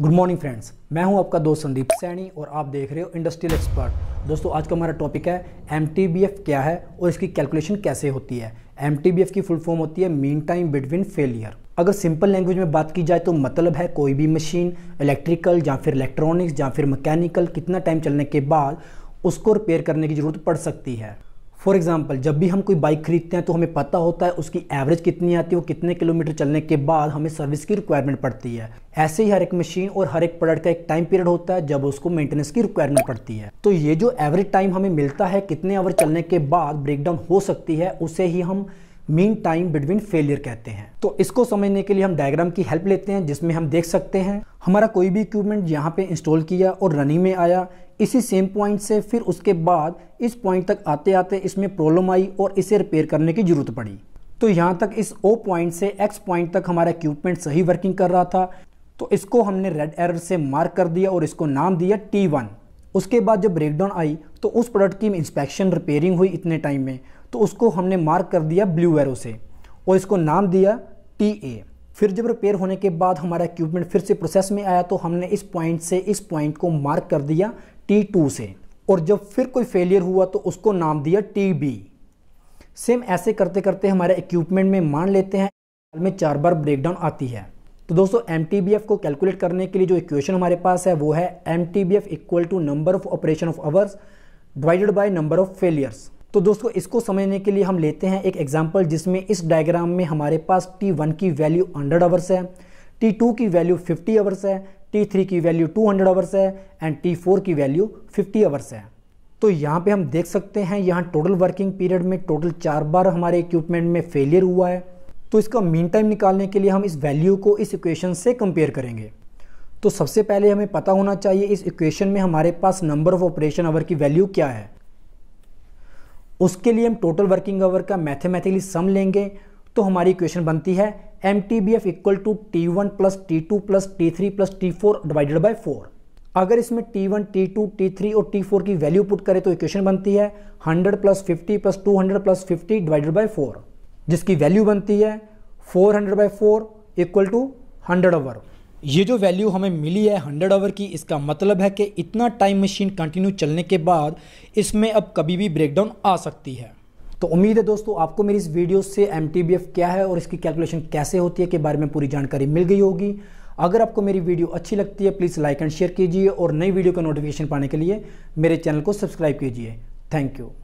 good morning friends मैं हूं आपका दोस्त संदीप सैनी और आप देख रहे हो इंडस्ट्रियल एक्सपर्ट दोस्तों आज का हमारा टॉपिक है एम क्या है और इसकी कैलकुलेशन कैसे होती है एम की फुल फॉर्म होती है मीन टाइम बिटवीन फेलियर अगर सिंपल लैंग्वेज में बात की जाए तो मतलब है कोई भी मशीन इलेक्ट्रिकल या फिर इलेक्ट्रॉनिक्स या फिर मैकेनिकल कितना टाइम चलने के बाद उसको रिपेयर करने की ज़रूरत पड़ सकती है फॉर एग्जाम्पल जब भी हम कोई बाइक खरीदते हैं तो हमें पता होता है उसकी एवरेज कितनी आती है और कितने किलोमीटर चलने के बाद हमें सर्विस की रिक्वायरमेंट पड़ती है ऐसे ही हर एक मशीन और हर एक प्रोडक्ट का एक टाइम पीरियड होता है जब उसको मेंटेनेंस की रिक्वायरमेंट पड़ती है तो ये जो एवरेज टाइम हमें मिलता है कितने आवर चलने के बाद ब्रेकडाउन हो सकती है उसे ही हम मीन टाइम बिटवीन फेलियर कहते हैं तो इसको समझने के लिए हम डायग्राम की हेल्प लेते हैं जिसमें हम देख सकते हैं हमारा कोई भी इक्विपमेंट यहाँ पे इंस्टॉल किया और रनिंग में आया इसी सेम पॉइंट से फिर उसके बाद इस पॉइंट तक आते आते इसमें प्रॉब्लम आई और इसे रिपेयर करने की ज़रूरत पड़ी तो यहाँ तक इस ओ पॉइंट से एक्स पॉइंट तक हमारा इक्विपमेंट सही वर्किंग कर रहा था तो इसको हमने रेड एरर से मार्क कर दिया और इसको नाम दिया टी वन उसके बाद जब ब्रेकडाउन आई तो उस प्रोडक्ट की इंस्पेक्शन रिपेयरिंग हुई इतने टाइम में तो उसको हमने मार्क कर दिया ब्लू एरो से और इसको नाम दिया टी ए फिर जब रिपेयर होने के बाद हमारा इक्विपमेंट फिर से प्रोसेस में आया तो हमने इस पॉइंट से इस पॉइंट को मार्क कर दिया टी टू से और जब फिर कोई फेलियर हुआ तो उसको नाम दिया टी बी सेम ऐसे करते करते हमारे इक्विपमेंट में मान लेते हैं में चार बार ब्रेकडाउन आती है तो दोस्तों एम को कैलकुलेट करने के लिए जो इक्वेशन हमारे पास है वो है M T B F equal to number of operation of hours divided by number of failures तो दोस्तों इसको समझने के लिए हम लेते हैं एक एग्जाम्पल जिसमें इस डायग्राम में हमारे पास टी वन की वैल्यू हंड्रेड आवर्स है टी टू की वैल्यू फिफ्टी आवर्स है टी थ्री की वैल्यू टू हंड्रेड आवर्स है एंड टी फोर की वैल्यू फिफ्टी आवर्स है तो यहाँ पे हम देख सकते हैं यहाँ टोटल वर्किंग पीरियड में टोटल चार बार हमारे इक्विपमेंट में फेलियर हुआ है तो इसका मीन टाइम निकालने के लिए हम इस वैल्यू को इस इक्वेशन से कंपेयर करेंगे तो सबसे पहले हमें पता होना चाहिए इस इक्वेशन में हमारे पास नंबर ऑफ ऑपरेशन आवर की वैल्यू क्या है उसके लिए हम टोटल वर्किंग आवर का मैथमेटिकली सम लेंगे तो हमारी इक्वेशन बनती है M T B F equal to T one plus T two plus T three plus T four divided by four अगर इसमें T one T two T three और T four की value put करें तो equation बनती है hundred plus fifty plus two hundred plus fifty divided by four जिसकी value बनती है four hundred by four equal to hundred over ये जो वैल्यू हमें मिली है हंड्रेड आवर की इसका मतलब है कि इतना टाइम मशीन कंटिन्यू चलने के बाद इसमें अब कभी भी ब्रेकडाउन आ सकती है तो उम्मीद है दोस्तों आपको मेरी इस वीडियो से एम क्या है और इसकी कैलकुलेशन कैसे होती है के बारे में पूरी जानकारी मिल गई होगी अगर आपको मेरी वीडियो अच्छी लगती है प्लीज़ लाइक एंड शेयर कीजिए और नई वीडियो का नोटिफिकेशन पाने के लिए मेरे चैनल को सब्सक्राइब कीजिए थैंक यू